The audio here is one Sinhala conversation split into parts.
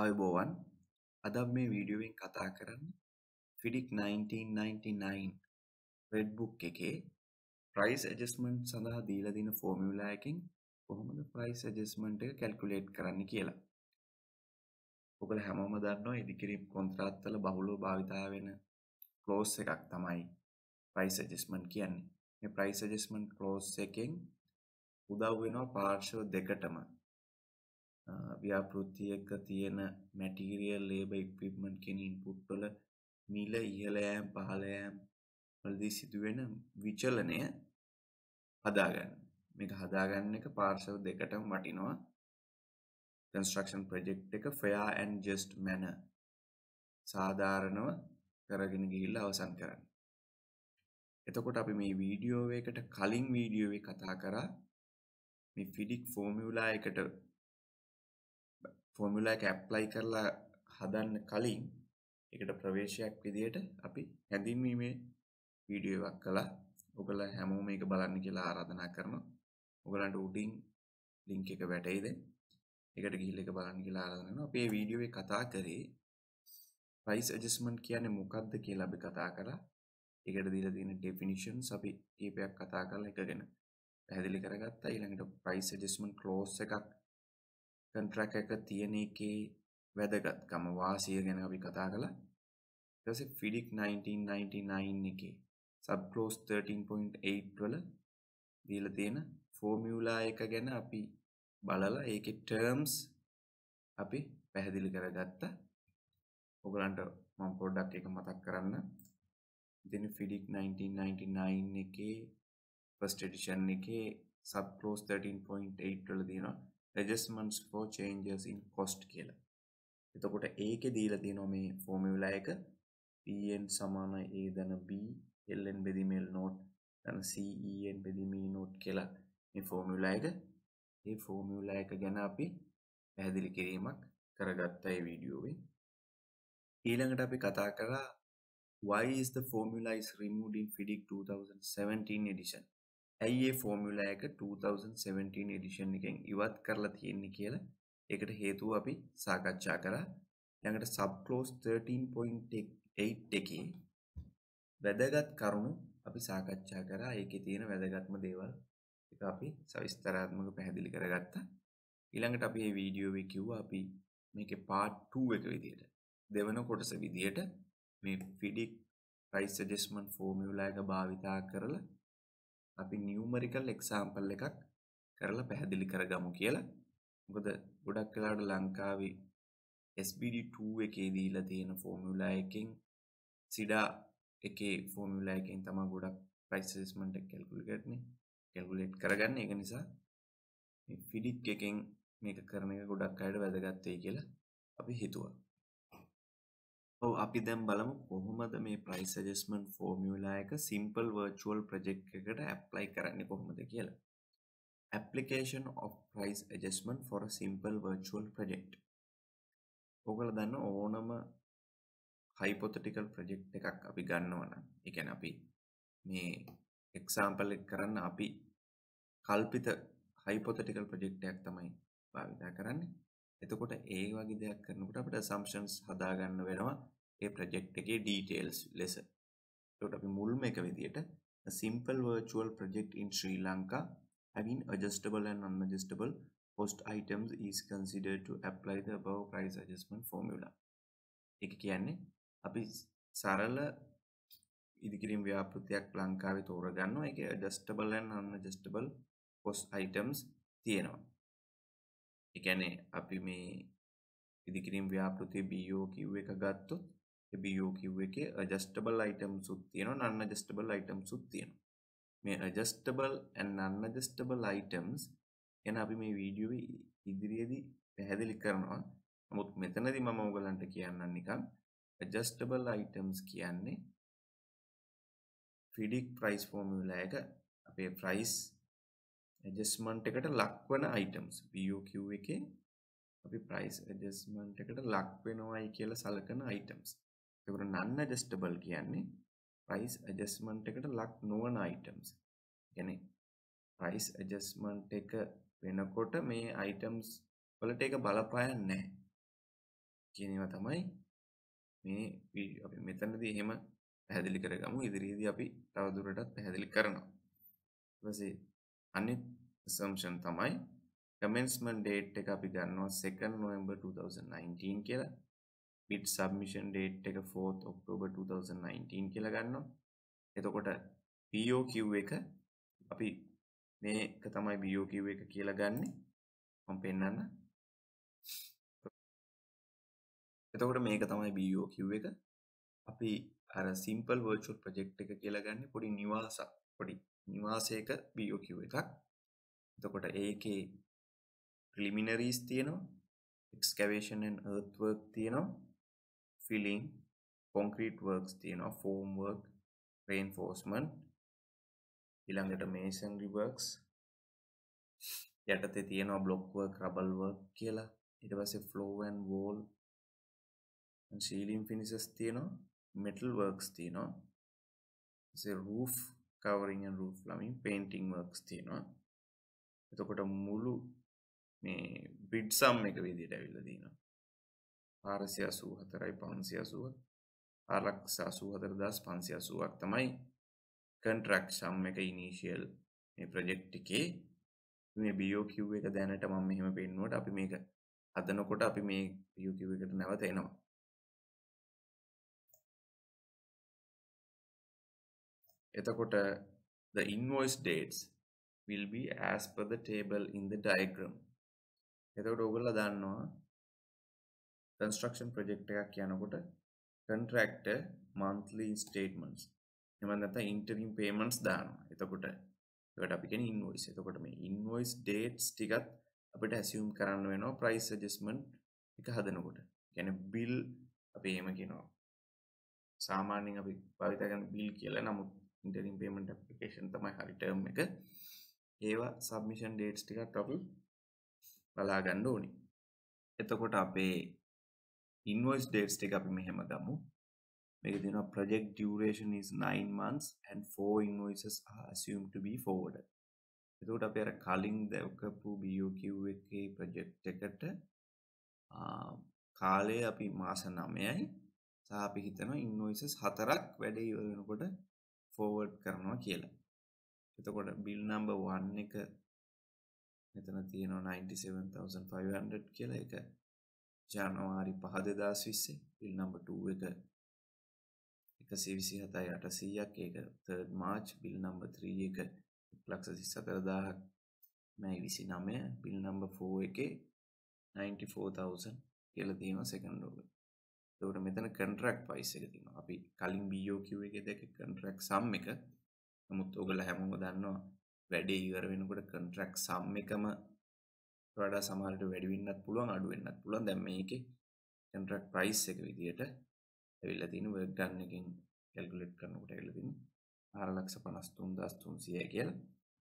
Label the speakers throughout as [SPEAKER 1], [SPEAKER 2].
[SPEAKER 1] අවබෝවන් අද මේ වීඩියුවෙන් කතා කරන්න ෆිඩික් 1999 රෙඩ්බුක් එකේ ප්‍රයිස් ඇජස්මන්ට් සඳහා දීලා දෙන ෆෝමියුලා එකෙන් කොහොමද ප්‍රයිස් ඇජස්මන්ට් එක කැල්කියුලේට් කරන්න කියලා. ඔබල හැමෝම දන්නවා ඉදිකිරීම් කොන්ත්‍රාත්වල බහුලව භාවිතා වෙන ක්ලෝස් එකක් තමයි ප්‍රයිස් ඇජස්මන්ට් කියන්නේ. මේ ප්‍රයිස් ඇජස්මන්ට් ක්ලෝස් එකෙන් උදව් වෙනවා පාර්ශ්ව දෙකටම ව්‍යාපෘති එක තියෙන මැටීරියල් ලේබර් ඉක්විප්මන්ට් කියන ඉන්පුට් වල මිල ඉහළ යෑම පහළ යෑම වලදී සිදුවෙන විචලනය හදාගන්න. මේක හදාගන්න එක පාර්ශව දෙකටම වටිනවා. construction project එක fair and just manner සාධාරණව කරගෙන ගිහිල්ලා අවසන් කරන්න. එතකොට අපි මේ වීඩියෝ එකට කලින් වීඩියෝ එකේ කතා කරා මේ ෆිඩික් ෆෝමියුලා එකට ෆෝමියුලා එක ඇප්ලයි කරලා හදන්න කලින් එකට ප්‍රවේශයක් විදියට අපි හැඳින්වීමේ වීඩියෝ එකක් කළා. ඔයගොල්ලෝ හැමෝම මේක බලන්න කියලා ආරාධනා කරනවා. ඔයගලන්ට උඩින් ලින්ක් එක වැටෙයිද? ඒකට ගිහිල්ලා ඒක බලන්න කියලා ආරාධනා කරනවා. අපි මේ වීඩියෝ එකේ කතා කරේ price adjustment කියන්නේ මොකක්ද කියලා අපි කතා කරා. ඒකට දීලා තියෙන definitions අපි කීපයක් කතා කරලා එක ගැන පැහැදිලි කරගත්තා. ඊළඟට price adjustment clause එකක් කන්ට්‍රැක්ට් එක තියෙන එකේ වැදගත්කම වාසිය ගැන අපි කතා කළා ඊට පස්සේ ෆිඩික් 1999 එකේ සබ්ක්ලෝස් 13.8 වල දීලා තියෙන ෆෝමියුලා එක ගැන අපි බලලා ඒකේ ටර්ම්ස් අපි පැහැදිලි කරගත්තා. ඔයගලන්ට මම පොඩ්ඩක් ඒක මතක් කරන්න. ඉතින් ෆිඩික් 1999 එකේ first edition එකේ subclose 13.8 වල තියෙනවා adjustments for changes in cost කියලා. එතකොට ඒකේ දීලා තියෙනවා මේ ෆෝමියුලා එක Pn සමාන A ධන B Ln බෙදීම L not ධන C En බෙදීම E not කියලා මේ ෆෝමියුලා එක. මේ ෆෝමියුලා එක ගැන අපි පැහැදිලි කිරීමක් කරගත්තා මේ වීඩියෝවේ. ඊළඟට අපි කතා කරා why is the formula is removed in FIDIC 2017 edition ඇයි ඒ ෆෝමියුලා එක 2017 එඩිෂන් එකෙන් ඉවත් කරලා තියෙන්නේ කියලා ඒකට හේතුව අපි සාකච්ඡා කරා. ළඟට සබ් ක්ලෝස් 13.8 එකේ වැදගත් කරුණු අපි සාකච්ඡා කරා. ඒකේ තියෙන වැදගත්ම දේවල් එක අපි සවිස්තරාත්මකව පැහැදිලි කරගත්තා. ඊළඟට අපි මේ වීඩියෝ එකේ කිව්වා අපි මේකේ part 2 එක විදියට දෙවන කොටස විදියට මේ ෆිඩික් ප්‍රයිස් ඇඩ්ජස්ට්මන්ට් ෆෝමියුලා එක භාවිතා කරලා අපි නියුමරිකල් එක්සාම්පල් එකක් කරලා පැහැදිලි කරගමු කියලා මොකද ගොඩක් වෙලාට ලංකාවේ SBD2 එකේ දීලා තියෙන ෆෝමියුලා එකෙන් සිඩා එකේ ෆෝමියුලා එකෙන් තමයි ගොඩක් ප්‍රයිස් ඇසස්මන්ට් එක කැල්කියුලේට් නේ කැල්කියුලේට් කරගන්නේ ඒක නිසා මේ ෆිඩික් එකෙන් මේක කරන එක ගොඩක් අයට වැදගත් වෙයි කියලා අපි හිතුවා අපි දැම් බලමු කොහොමද මේ ප්‍රයිස් ජස්මන් ෆෝමියලා එක සිම්පල් වර්චුවල් ප්‍රජෙක්් එකට ඇප්ලයි කරන්න කොහොමද කියලා application of price adjustment for a simple virtual project ඔගල දන්න ඕනම හයිපොතටිකල් ප්‍රජෙක්් එකක් අපි ගන්නවන එකැන අපි මේ එක්සාම්පල් කරන්න අපි කල්පිත හයිපොතටිකල් ප්‍රජෙක්්ටයක් තමයි භාවිතා කරන්නේ එතකොට ඒ වගේ දෙයක් කරනකට අපට සම්ෂන්ස් හදාගන්න වෙනවා ඒ ප්‍රජෙක්් එකේ ඩීටේල්ස් ලෙස තොට අපි මුල්ම එක විදියට simple virtual project in Sri Lanka having adjustable and unadjustable post items is considered to apply the above price adjustment formula එක කියන්නේ අපි සරල ඉදිකිරීම් ව්‍යාපෘතියක් ලංකාවේ තෝරගන්න එක adjustable and unadjustable post items තියෙනවා එකැනේ අපි මේ ඉදිකිරීම් ව්‍යාපෘති BO කිව් එක ගත්තොත් බෝ කිව් එකේ adjustable items උත් තියෙනවා non adjustable items උත් තියෙනවා මේ adjustable and non adjustable items ගැන අපි මේ වීඩියෝවේ ඉදිරියේදී පැහැදිලි කරනවා නමුත් මෙතනදී මම ඔයගලන්ට කියන්නම් නිකන් adjustable items කියන්නේ predict price formula එක අපේ price adjustment එකට ලක්වන items BOQ එකේ අපි price adjustment එකට ලක් වෙනවයි කියලා සලකන items ඒකට නන් ඇඩ්ජස්ටබල් කියන්නේ price adjustment එකට ලක් නොවන items. කියන්නේ price adjustment එක වෙනකොට මේ items වලට ඒක බලපෑන්නේ නැහැ. කියන ඒවා තමයි මේ අපි මෙතනදී එහෙම පැහැදිලි කරගමු. ඉදිරියේදී අපි තව දුරටත් පැහැදිලි කරනවා. ඊපස්සේ අනිත් assumption තමයි commencement date එක අපි ගන්නවා 2 November 2019 කියලා. බිට් සබ්මිෂන් ඩේට් එක 4 ඔක්ටෝබර් 2019 කියලා ගන්නවා. එතකොට BOQ එක අපි මේක තමයි BOQ එක කියලා ගන්නෙ. මම පෙන්නන්න. එතකොට මේක තමයි BOQ එක. අපි අර සිම්පල් වර්චුවල් ප්‍රොජෙක්ට් එක කියලා ගන්න පොඩි නිවාසක් පොඩි නිවාසයක BOQ එකක්. එතකොට ඒකේ preliminaries තියෙනවා excavation and earthwork තියෙනවා ෆිලිං කොන්ක්‍රීට් වර්ක්ස් තියෙනවා ෆෝම් වර්ක් රේන්ෆෝස්මන්ට් ඊළඟට මේසන්රි වර්ක්ස් යටතේ තියෙනවා බ්ලොක් වර්ක් රබල් වර්ක් කියලා ඊට පස්සේ floor and wall ceiling finishes තියෙනවා මෙටල් වර්ක්ස් තියෙනවා රූෆ් කවරින් රූෆ් ලමින් පේන්ටිං වර්ක්ස් තියෙනවා එතකොට මුළු මේ බිඩ් සම් එක විදියට ඇවිල්ල තියෙනවා ආරසිය අසූ හතරයි පන්සි අසුව ආරක්ෂා සූහතර දස් පන්සි අසුවක් තමයි කන්ට්‍රක්් සම් එක ඉනිශියල් මේ ප්‍රජෙක්් එකේ මේ බියෝකිව් එක දැනට මම මෙහෙම පෙන්නුවට අපි මේක අදනකොට අපි මේ බියෝකිව් එකට නැවත එනවා එතකොට the invoice dates will be as per the table in the diagram එතකොට ඔයගොල්ලෝ දන්නවා කන්ස්ට්‍රක්ෂන් ප්‍රජෙක්් එකක් යනකොට කන්ට්‍රක්ට මන්තලි ස්ටේටමන්ස් එමනත ඉන්ටරින් පේමන්ස් දානවා එතකොට ට අපිෙන ඉන්වයිස් එතකොට මේ ඉන්වයිස් ඩේට්ස් ටිකත් අපට ඇසියුම් කරන්න වෙනවා ප්‍රයිස් සජස්මන් එක හදනකොට ගැන බිල් අපේ ඒම කෙනවා සාමාන්‍යෙන් අපි භවිතගන්න බිල් කියලා නමුත් ඉන්ටරින් පේමට පපිකේෂන් තමයි හරිටර්ම් එක ඒවා සබමිෂන් ඩේට්ස් ටිකත් අපි බලාගන්න ඕනි එතකොට අපේ ඉන්වොයිස් ඩේට්ස් ටික අපි මෙහෙම ගමු මේක දෙනවා project duration is 9 months and four invoices are assumed to be forwarded එතකොට අපි අර කලින් දැකපු BOQ එකේ project එකට කාලය අපි මාස 9යි සහ අපි හිතනවා invoices හතරක් වැඩේ ඉවර වෙනකොට forward කරනවා කියලා එතකොට bill number 1 එක මෙතන තියෙනවා 97500 කියලා ඒක ජනවාරි පහ දෙදස් විස්සේ පිල් නම්බ 2 එක 127යි 800ක් ඒක 3rd March bill number 3 එක 134000ක් මැයි 29 bill number 4 එකේ 94000 කියලා තියෙනවා second row. ඒකට මෙතන contract price එක තියෙනවා. අපි කලින් BOQ එකේ දැක්ක contract sum එක. නමුත් ඔයගොල්ලෝ හැමෝම දන්නවා වැඩේ ඉවර වෙනකොට contract sum එකම වඩා සමහරට වැඩි වෙන්නත් පුළුවන් අඩු වෙන්නත් පුළුවන් දැන් මේකේ කන්ට්‍රැක්ට් ප්‍රයිස් එක විදියට ඇවිල්ලා තියෙන වර්ක් ගන්න එකෙන් කැල්කියුලේට් කරනකොට ඇවිල්ලා තියෙන 423300 කියලා.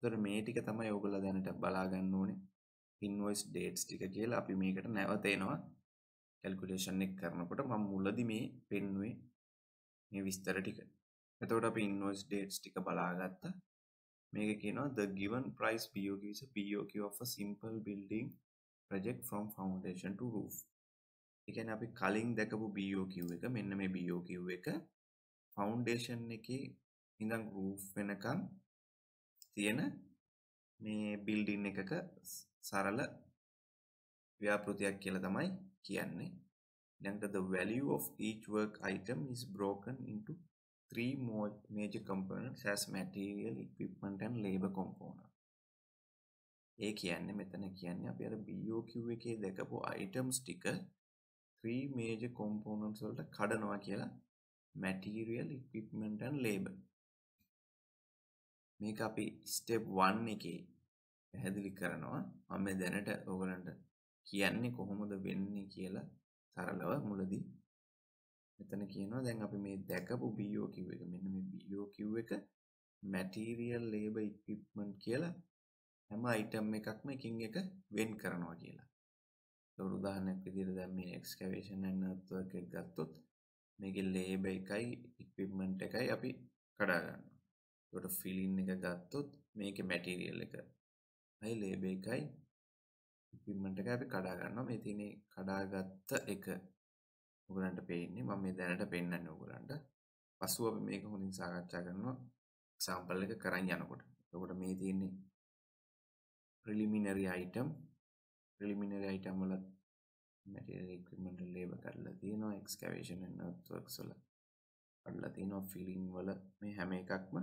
[SPEAKER 1] ඒතර මේ ටික තමයි ඔයගොල්ලෝ දැනට බලා ගන්න ඕනේ. invoice dates ටික කියලා අපි මේකට නැවත එනවා. කැල්කියුලේෂන් එක කරනකොට මම මුලදි මේ පෙන්වුවේ මේ විස්තර ටික. එතකොට අපි invoice dates ටික බලාගත්තා. මේක කියනවා the given price POQ is a POQ of a simple building project from foundation to roof. ඒ කියන්නේ අපි කලින් දැකපු BOQ එක මෙන්න මේ BOQ එක foundation එකේ ඉඳන් roof වෙනකන් තියෙන මේ building එකක සරල ව්‍යාපෘතියක් කියලා තමයි කියන්නේ. ඊළඟට the value of each work item is broken into three more major components as material, equipment and labor component. ඒ කියන්නේ මෙතන කියන්නේ අපි අර BOQ එකේ දැකපු items ටික three major components වලට කඩනවා කියලා material, equipment and labor. මේක අපි step 1 එකේ පැහැදිලි කරනවා. මම දැනට ඔයගලන්ට කියන්නේ කොහොමද වෙන්නේ කියලා සරලව මුලදී මෙතන කියනවා දැන් අපි මේ දැකපු BOQ එක මෙන්න මේ BOQ එක material labor equipment කියලා හැම item එකක්ම එකින් එක වෙන් කරනවා කියලා. ඒක උදාහරණයක් විදිහට දැන් මේ excavation and earthwork එක ගත්තොත් මේකේ labor එකයි equipment එකයි අපි කඩා ගන්නවා. ඒකට filling එක ගත්තොත් මේකේ material එක. අයි labor එකයි equipment එක අපි කඩා ගන්නවා. මේ තියෙන්නේ කඩාගත්ත එක ඔගලන්ට පේන්නේ මම මේ දැනට පෙන්වන්නේ ඔයගලන්ට. පසුව අපි මේක හොඳින් සාකච්ඡා කරනවා එක්සැම්පල් එක කරන් යනකොට. එතකොට මේ තියෙන්නේ preliminary item preliminary item වල material equipment labor කරලා තියෙනවා excavation and earthworks වල කරලා තියෙනවා filling වල මේ හැම එකක්ම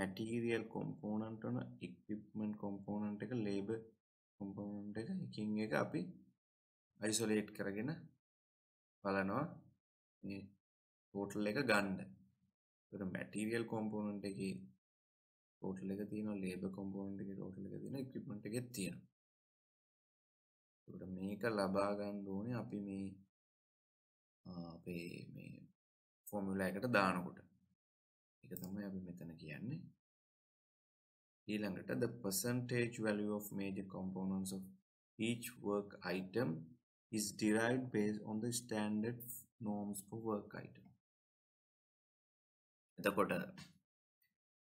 [SPEAKER 1] material component වන equipment component එක labor component එක එකින් එක අපි isolate කරගෙන බලනවා පෝටල් එක ගන්න මැටීරියල් කොම්පෝනන්ට එක ටෝටල් එක තියෙන ලේබ කොම්පෝනන්ට එක ටෝටල් එක තියෙන ඉක්විප්මන්ට් එකෙත් තියෙනවා මේක ලබා ගන්න ඕනේ අපි මේ අපේ මේ ෆෝමියුලා එකට දානකොට ඒක තමයි අපි මෙතන කියන්නේ ඊළඟට the percentage value of major components of each work item is derived based on the standard norms for work item. එතකොට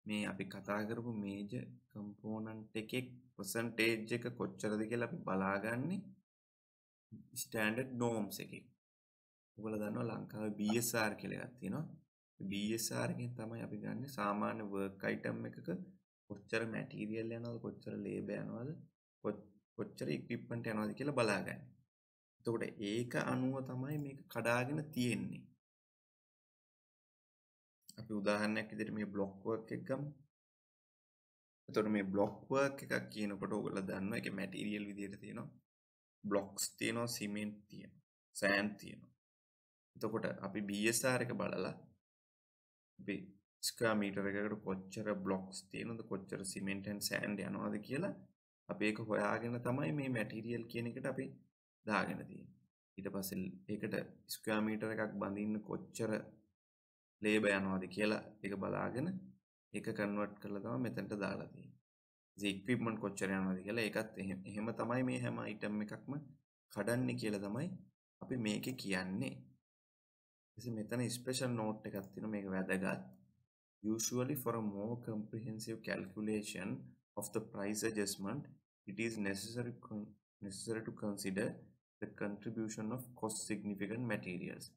[SPEAKER 1] මේ අපි කතා කරපු මේජර් කම්පෝනන්ට් එකේ percentage එක කොච්චරද කියලා අපි බලාගන්නේ standard norms එකේ. ඔයාලා දන්නවා ලංකාවේ BSR කියලා එකක් තියෙනවා. BSR එකෙන් තමයි අපි ගන්න සාමාන්‍ය work item එකක කොච්චර material යනවද කොච්චර labor යනවද කොච්චර equipment යනවද කියලා බලාගන්නේ. එතකොට ඒක අනුව තමයි මේක කඩාගෙන තියෙන්නේ. අපි උදාහරණයක් විදිහට මේ බ්ලොක් වර්ක් එක ගමු. එතකොට මේ බ්ලොක් වර්ක් එකක් කියනකොට ඔයගොල්ලෝ දන්නවා ඒකේ මැටීරියල් විදිහට තියෙනවා. බ්ලොක්ස් තියෙනවා, සිමෙන්ට් තියෙනවා, සෑන්ඩ් තියෙනවා. එතකොට අපි BSR එක බලලා අපි ස්කෝයර් මීටර එකකට කොච්චර බ්ලොක්ස් තියෙනවද, කොච්චර සිමෙන්ට් and සෑන්ඩ් යනවද කියලා අපි ඒක හොයාගෙන තමයි මේ මැටීරියල් කියන එකට අපි දාගෙන තියෙන්නේ. ඊට පස්සේ ඒකට ස්ක්වයර් මීටර එකක් බඳින්න කොච්චර ලේබ යනවාද කියලා ඒක බලාගෙන ඒක කන්වර්ට් කරලා තමයි මෙතනට දාලා තියෙන්නේ. ඉතින් ඉක්විප්මන්ට් කොච්චර යනවාද කියලා ඒකත් එහෙම තමයි මේ හැම අයිටම් එකක්ම කඩන්නේ කියලා තමයි අපි මේකේ කියන්නේ. ඉතින් මෙතන ස්පෙෂල් නෝට් එකක් තියෙනවා මේක වැදගත්. Usually for a more comprehensive calculation of the price adjustment it is necessary necessary to consider the contribution of cost significant materials,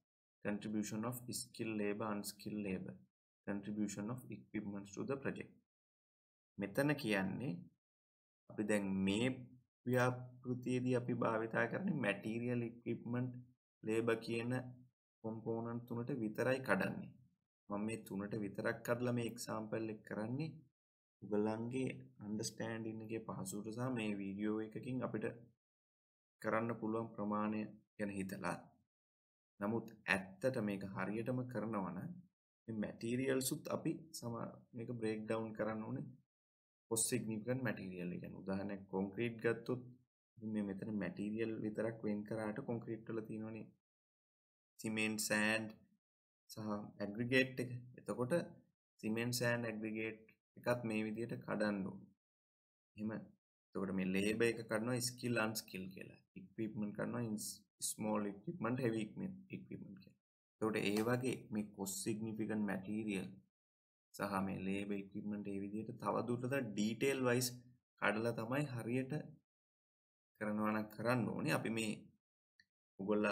[SPEAKER 1] contribution of skilled labor, unskilled labor, contribution of equipments to the project. මෙතන කියන්නේ අපි දැන් මේ ව්‍යාපෘතියේදී අපි භාවිතා කරන්නේ material equipment labor කියන component තුනට විතරයි කඩන්නේ. මම මේ තුනට විතරක් කඩලා මේ example එක කරන්නේ උගලන්ගේ understanding එකේ පහසුවට සහ මේ වීඩියෝ එකකින් අපිට කරන්න පුළුවන් ප්‍රමාණය ගැන හිතලා නමුත් ඇත්තට මේක හරියටම කරනවන මැටීරියල්සුත් අපි සම මේක බ්‍රේක් ඩවන්් කරන්න ඕනේ පොස්සිගනිිකන් මැටිරියල් ගැන උදාහනැ කොන්ක්‍රීට් ගත්තුත් මේ මෙතන මැටිරියල් විතරක් වෙන් කරාට කොන්ක්‍රීට්ටල තියෙනවනේ සිමෙන්ට් සෑන්ඩ් සහ ඇග්‍රිගේට් එක එතකොට සිමෙන්ට් සෑන්ඩ් ඇග්‍රිගේට් එකත් මේ විදියට කඩන්න ඕනේ එහෙම තකට මේ ලේබ එක කරනවා ස්කිල් අන්ස්කිල් කියලා ඉක්පීමන් කරනවා ස්මෝල් ඉක්මට හැවික්ම ඉක්පීමන් කිය තොට ඒ වගේ මේ කොස් සිගනිිකන් මැටීරියල් සහ මේ ලේබ ඉක්මට ඒවිදියට තවදුරට ඩීටේල් වයිස් කඩල තමයි හරියට කරනවන කරන්න ඕනේ අපි මේ උගොල්ල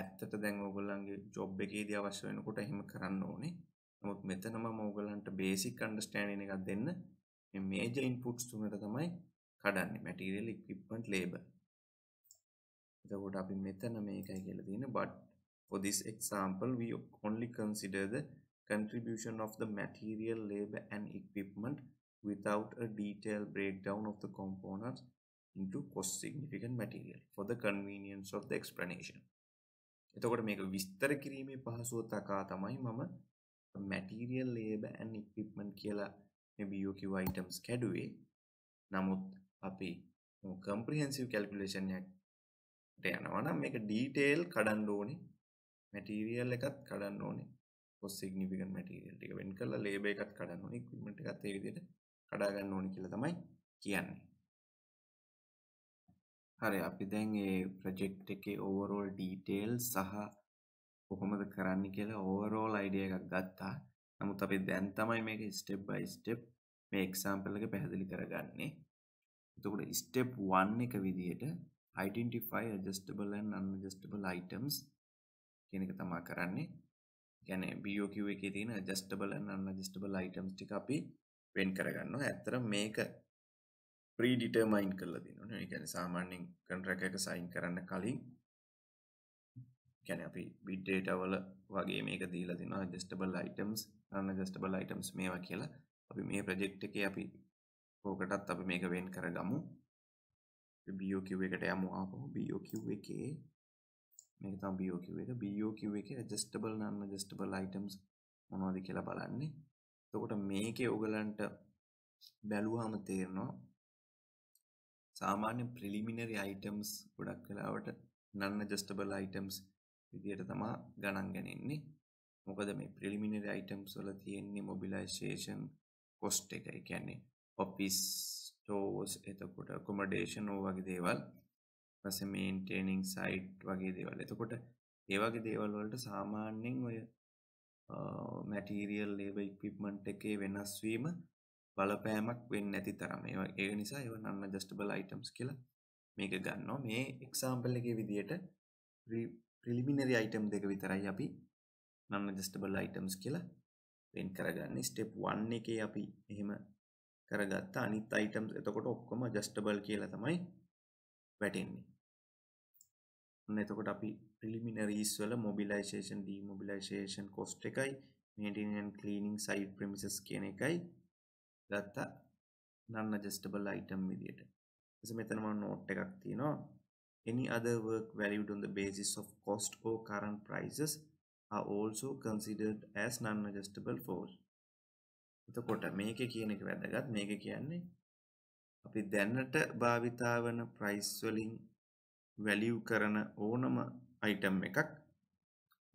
[SPEAKER 1] ඇත්තට දැන් ඔගොල්ලන්ගේ ජොබ් එකේ දී අවශ්‍ය වෙනකොට එහෙම කරන්න ඕනේ නමුත් මෙතනම මෝගලන්ට බේසික් අන්ඩස්ටෑන එකක් දෙන්න මේජ ඉන්පුට්ස් තුනට තමයි කඩන්න මැටීරියල් ඉක්විප්මන්ට් ලේබල් එතකොට අපි මෙතන මේකයි කියලා තියෙන but for this example we only consider the contribution of the material labor and equipment without a detailed breakdown of the components into cost significant material for the convenience of the explanation එතකොට මේක විස්තර කිරීමේ පහසුව තකා තමයි මම material labor and equipment කියලා මේ BOQ items කැඩුවේ නමුත් අපි කම්ප්‍රහෙන්සිව් කැල්කුලේෂන්යක්ට යනවනම් මේක ඩීටේල් කඩන්න ඕනේ මැටීරියල් එකත් කඩන්න ඕනේ කොස් සිග්නිෆිකන් මැටීරියල් ටික වෙන් කරලා ලේබල් එකත් කඩන්න ඕනේ ඉක්විප්මන්ට් එකත් ඒ විදිහට කඩා ගන්න ඕනේ කියලා තමයි කියන්නේ. හරි අපි දැන් මේ ප්‍රොජෙක්ට් එකේ ඕවරෝල් ඩීටේල් සහ කොහොමද කරන්න කියලා ඕවරෝල් අයිඩියා එකක් ගත්තා. නමුත් අපි දැන් තමයි මේක ස්ටෙප් බයි ස්ටෙප් මේ එක්සැම්පල් එක පැහැදිලි කරගන්නේ. එතකොට ස්ටෙප් 1 එක විදියට identify adjustable and unadjustable items කියන එක තමයි කරන්නේ. يعني BOQ එකේ තියෙන adjustable and unadjustable items ටික අපි වෙන් කරගන්නවා. ඇත්තට මේක predetermine කරලා දෙනවා. ඒ කියන්නේ සාමාන්‍යයෙන් contract එක sign කරන්න කලින් කියන්නේ අපි bid data වල වගේ මේක දීලා දෙනවා adjustable items unadjustable items මේවා කියලා. අපි මේ project එකේ අපි ඕකටත් අපි මේක වෙන් කරගමු බෝක එකට යමු ආපු බෝක එකේ මේක තම බෝක එක බෝක එක ජස්ටබල් නන්න ජස්ටබල් අයිටම්ස් මොනවද කියලා බලන්නේ තකොට මේකේ ඔගලන්ට බැලුවහම තේරෙනවා සාමාන්‍ය ප්‍රිලිමිනරි අයිටම්ස් ගොඩක් කලාවට නන්න ජස්ටබල් අයිටම්ස් විදියට තමා ගණන් ගැනෙන්නේ මොකද මේ ප්‍රිලිමිනරි අයිටම්ස් වල තියෙන්නේ මොබිලයිසේෂන් කොස්ට් එක කියන්නේ ඔෆිස් ස්ටෝස් එතකොට කොමඩේෂන් ඕ වගේ දේවල් පස මේන්ටේනිං සයිට් වගේ දේවල් එතකොට ඒවගේ දේවල් වලට සාමාන්‍යෙන් ඔය මැටීරියල් ලේබ ඉක්පිප්මන්ට් එකේ වෙනස්වීම බලපෑමක් වෙන්න ඇති තරම ඒ නිසා ඒව නන්න ජස්ටබල අයිටම්ස් කියලා මේක ගන්නවා මේ එක්සාම්පල් එක විදියට ප්‍රිලිමිනරි අයිටම් දෙක විතරයි අපි නන්න ජස්ටබල අයිටම්ස් කියලා වෙන් කරගන්න ස්ටෙප් වන්න එකේ අපි එහෙම කරගත්තා අනිත් අයිටම් එතකොට ඔක්කොම ජස්ටබල් කියලා තමයි වැටෙන්නේ ඔන්න එතකොට අපි ප්‍රිලිමිනරීස් වල මොබිලයිසේෂන් ඩිමොබිලයිසේෂන් කොස්ට් එකයි maintaining and cleaning site premises කියන එකයි ගත්තා නන් ඇඩ්ජස්ටබල් අයිටම් විදියට ඊට මෙතන මම නෝට් එකක් තියෙනවා any other work valued on the basis of cost or current prices are also considered as non-adjustable force එතකොට මේක කියන එක වැදගත් මේක කියන්නේ අපි දැන්නට භාවිතා වන ප්‍රයිස් වලින් වැලියු කරන ඕනම අයිටම් එකක්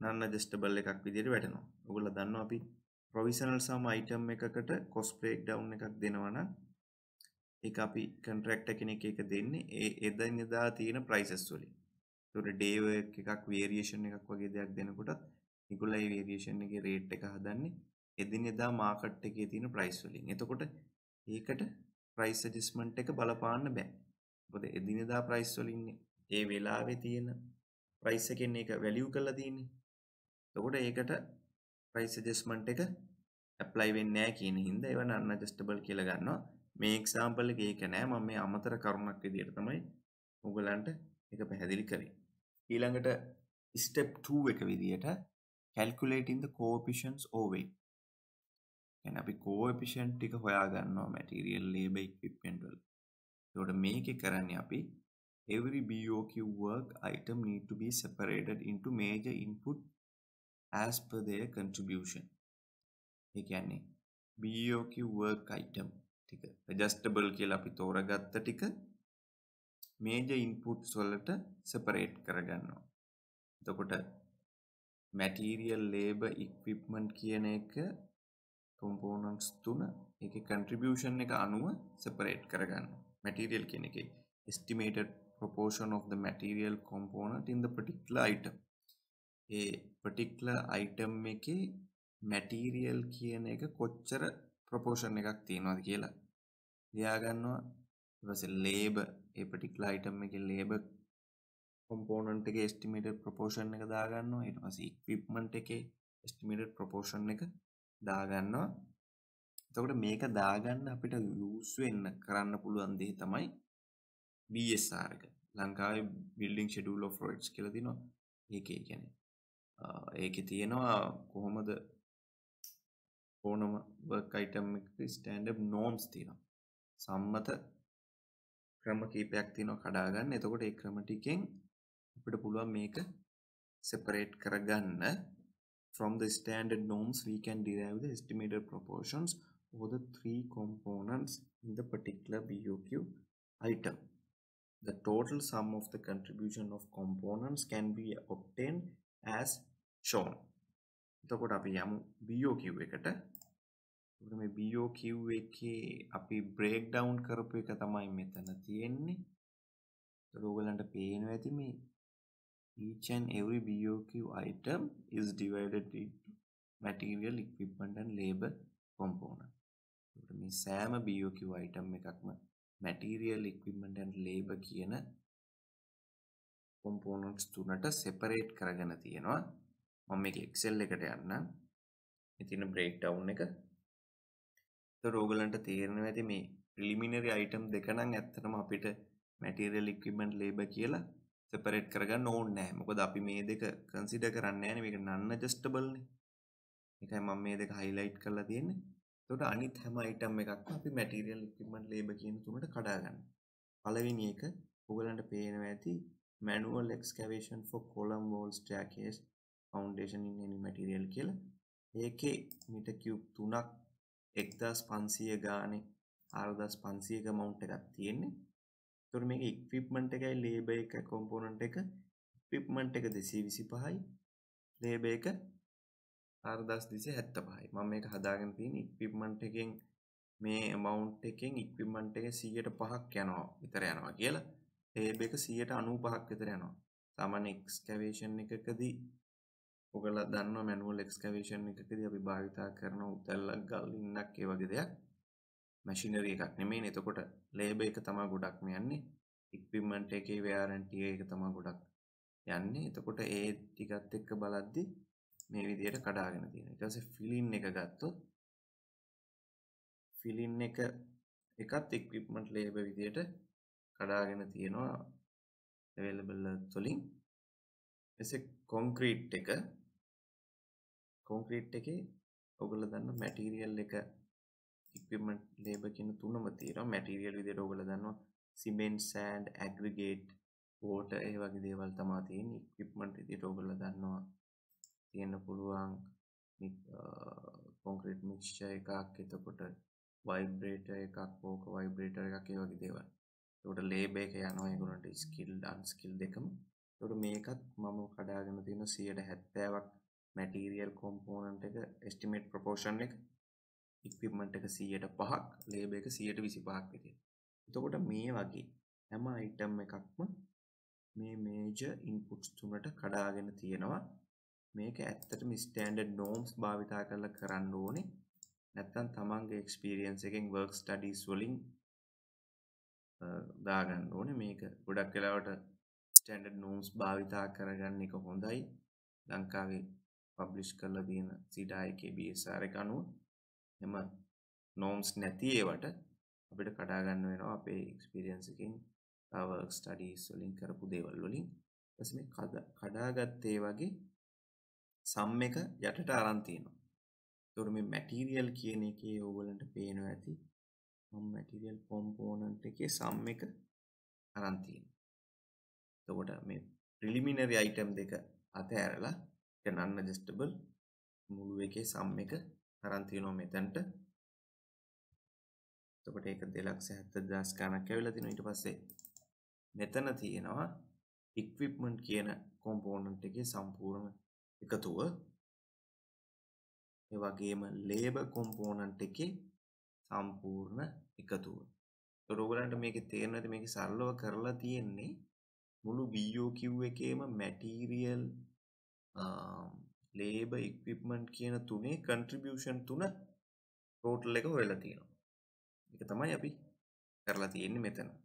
[SPEAKER 1] නන් ඇඩ්ජස්ටබල් එකක් විදිහට වැටෙනවා. ඔයගොල්ලෝ දන්නවා අපි ප්‍රොවිෂනල් සම අයිටම් එකකට කොස් බ්‍රේක් ඩවුන් එකක් දෙනවා නම් ඒක අපි කොන්ට්‍රැක්ටර් කෙනෙක් එක දෙන්නේ ඒ එදිනෙදා තියෙන ප්‍රයිසස් වලින්. ඒකට ඩේ එකක් වේරියේෂන් එකක් වගේ දෙයක් දෙනකොටත් ඒගොල්ලෝ ඒ වේරියේෂන් එකේ රේට් එක හදන්නේ එදිනෙදා මාකට් එකේ තියෙන ප්‍රයිස් වලින්. එතකොට ඒකට ප්‍රයිස් ඇඩ්ජස්ට්මන්ට් එක බලපාන්න බෑ. මොකද එදිනෙදා ප්‍රයිස් වලින්නේ ඒ වෙලාවේ තියෙන ප්‍රයිස් එකෙන් ඒක වැලියු කරලා තියෙන්නේ. එතකොට ඒකට ප්‍රයිස් ඇඩ්ජස්ට්මන්ට් එක ඇප්ලයි වෙන්නේ නැහැ කියන හින්දා ඒව නන් ඇඩ්ජස්ටබල් කියලා ගන්නවා. මේ එක්සාම්පල් එක ඒක නෑ මම මේ අමතර කරුණක් විදියට තමයි ඔයගලන්ට ඒක පැහැදිලි කරේ. ඊළඟට ස්ටෙප් 2 එක විදියට calculating the coefficients over weight අපි කෝපිෂන් ටික හොයා ගන්නවා මැටීරියල් ලේබ ඉක්විප්මන්ට්වල තොට මේක කරන්න අපි every BOQ work item need to be separated into major input as per their contribution ඒ කියන්නේ BOQ work item ටික adjustable කියලා අපි තෝරගත්ත ටික major inputs වලට separate කරගන්නවා එතකොට material labor equipment කියන එක කම්පෝනන්ස් තුන එක කන්ට්‍රිබියෂන් එක අනුව සපරේට් කරගන්න මැටීරියල් කෙන එක ස්ටිමේට proportion of the material component in the particular item A particular item එකේ material කියන එක කොච්චර proportion එකක් තියෙනවද කියලා ලියා ගන්නවා ඊට පස්සේ labor ඒ particular item එකේ labor component එකේ estimated proportion එක දා ගන්නවා ඊට පස්සේ equipment එකේ estimated proportion එක දාගන්නවා එතකොට මේක දාගන්න අපිට යූස් වෙන්න කරන්න පුළුවන් දේ තමයි BSR එක. ලංකාවේ building schedule of roads කියලා දිනවා. ඒකේ කියන්නේ ඒකේ තියෙනවා කොහොමද ඕනම work item එකේ standard norms තියෙනවා. සම්මත ක්‍රම කීපයක් තියෙනවා කඩා ගන්න. එතකොට ඒ ක්‍රම ටිකෙන් අපිට පුළුවන් මේක separate කරගන්න. From the standard norms, we can derive the estimated proportions for the three components in the particular BOQ item. The total sum of the contribution of components can be obtained as shown. එතකොට අපි हम BOQ එකට. එතකොට මේ BOQ එකේ අපි break down में तन තමයි මෙතන तो लोगों लंड පේනවා ඇති මේ Each and every BOQ item is divided into material, equipment and labor component. මේ සෑම BOQ item එකක්ම material, equipment and labor කියන components තුනට separate කරගෙන තියෙනවා. මම මේක Excel එකට යන්නම්. මේ තියෙන breakdown එක. ඒතර ඕගලන්ට තේරෙනවා ඇති මේ preliminary item දෙක නම් ඇත්තටම අපිට material, equipment, labor කියලා සෙපරේට් කරගන්න ඕන්න නෑ මොකද අපි මේ දෙක කන්සිඩ කරන්න ෑන මේක නන්න ජස්ටබල්න එකයි මම මේ දෙක හයිලයිට් කරලා තියෙන්නේ තොට අනිත් හැම අයිටම් එකක් අපි මැටිරියල් ඉක්මට ලේබ කියන තුනට කඩාගන්න පලවිනි එක පුගලන්ට පේනව ඇති manual excavation for column wall staircase foundation ඉන්නනි මැටිරියල් කියලා ඒකේ මිට කිව් තුනක් එක්දස් පන්සිය ගානේ ආරදස් පන්සියක මවුන්ට එකක් තියෙන්නේ තොර මේ ඉක්විප්මට එකයි ලේබ එක කොම්පෝනට එක පිප්මට් එක දෙසේ විසි පහයි ලේබ එක අර්දස් දෙසේ හැත්ත පහයි මම මේ හදාගෙන තියෙන ඉක්විප්මට් එකෙන් මේ මවන්් එකෙන් ඉක්විමට් එක සියට පහක් යනවා විතර යනවා කියලා ලේබ එක සියට අනු පහක් විතර යනවා තමන් එක්ස්කවේෂන් එකකදී ඔගල දන්න මැනුවල් එක්ස්කවේෂන් එකකදී අපි භාවිතා කරන උතැල්ලක් ගල්ලින්නක් ඒ වගේ දෙයක් මැශිනරී එකක් නෙමේ එතකොට ලේබ එක තමා ගොඩක්ම යන්නේ ඉක්පිමන්ට එකේ වයාරන්ටිය එක තමා ගොඩක් යන්නේ එතකොට ඒ ටිකත් එක්ක බලද්දි මේ විදියට කඩාගෙන තියෙන ඊට පස්සේ ෆිලින් එක ගත්තොත් ෆිලින් එක එකත් ඉක්විප්මන්ට් ලේබ විදියට කඩාගෙන තියෙනවා available තුලින් එසේ කොන්ක්‍රීට් එක කොන්ක්‍රීට් එකේ ඔගොල්ලෝ දන්න මැටීරියල් එක ඉක්මට ලේබ කියන තුනම තීර මැටිරියල් විදියට ඔගල දන්නවා සිමෙන්ට් සෑන්ඩ් ඇග්‍රිගේට් වෝට ඒ වගේ දේවල් තමා තියෙන ඉක්විප්මන්ට් විදියට ඔගල දන්නවා තියෙන්න පුළුවන් කොන්ක්‍රීට් මික්ෂර් එකක් එතකොට වයිබ්‍රේටර් එකක් ඕක වයිබ්‍රේටර් එකක් ඒ වගේ දේවල් එතකොට ලේබ එක යනවා ඒගොල්ලන්ට ස්කිල් අන්ස්කිල් දෙකම එතකොට මේකත් මම කඩාගෙන තියෙන 170ක් මැටීරියල් කොම්පෝනන්ට් එක එස්ටිමේට් ප්‍රොපෝෂන් එක ඉක්පිමට එක සියයට පහක් ලේබ එක සියයට විසි පහක් විති එතකොට මේ වගේ හැම අයිටම් එකක්ම මේ මේජ ඉන්පුට්ස් තුනට කඩාගෙන තියෙනවා මේක ඇත්තට මිස්ටන්ඩ නෝම්ස් භාවිතා කරලා කරන්න ඕනේ නැත්තන් තමන්ගේ එක්ස්පිරියන්ස එකෙන් වර්ක් ටඩිස් වලින් දාගන්න ඕනේ මේක ගොඩක් කලාවට ස්ටන්ඩ නෝම්ස් භාවිතා කරගන්න එක හොඳයි ලංකාවේ පබ්ලිෂ් කරලා තියෙන සිඩා එකේ බSR එක අනුව එම නෝම්ස් නැති ඒවට අපිට කඩාගන්න වෙනවා අපේ එක්ස්පිරියන්ස් එකෙන් තවර්ක් ස්ටඩීස් වලින් කරපු දේවල් වලින් ඊපස්සේ මේ කඩාගත්තේ වගේ සම් එක යටට aran තියෙනවා එතකොට මේ මැටීරියල් කියන එකේ ඕගලන්ට පේනවා ඇති මම මැටීරියල් කොම්පෝනන්ට් එකේ සම් එක aran තියෙනවා එතකොට මේ ප්‍රිලිමිනරි අයිටම් දෙක අතෑරලා නන්න ජෙස්ටබල් මුළු එකේ සම් එක අරන් තියෙනවා මෙතනට. එතකොට ඒක 270000 ගණක් ඇවිල්ලා තිනවා ඊට පස්සේ මෙතන තියෙනවා equipment කියන component එකේ සම්පූර්ණ එකතුව. ඒ වගේම labor component එකේ සම්පූර්ණ එකතුව. එතකොට ඔයගලන්ට මේකේ තේරෙනවද මේකේ සරලව කරලා තියෙන්නේ මුළු BOQ එකේම material ලේබ ඉක්විප්මන්ට් කියන තුනේ කන්ට්‍රිබියෂන් තුන ටෝටල් එක හොයලා තියෙනවා එක තමයි අපි කරලා තියෙන්නේ මෙතන මම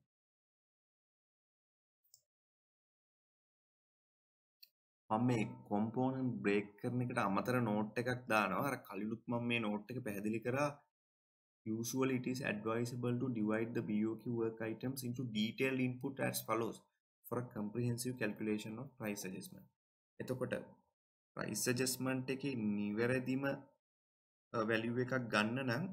[SPEAKER 1] මේ කොම්පෝනන් බ්‍රේක් කරන එකට අමතර නෝට් එකක් දානවා අර කලිනුත් මම මේ නෝට් එක පැහැදිලි කරා usually it is advisable to divide the BOQ work items into detailed input as follows for a comprehensive calculation of price adjustment එතකොට ප්‍රයිස් ඇජස්මන්ට් එක නිවැරදිම වැලිුව එකක් ගන්න නම්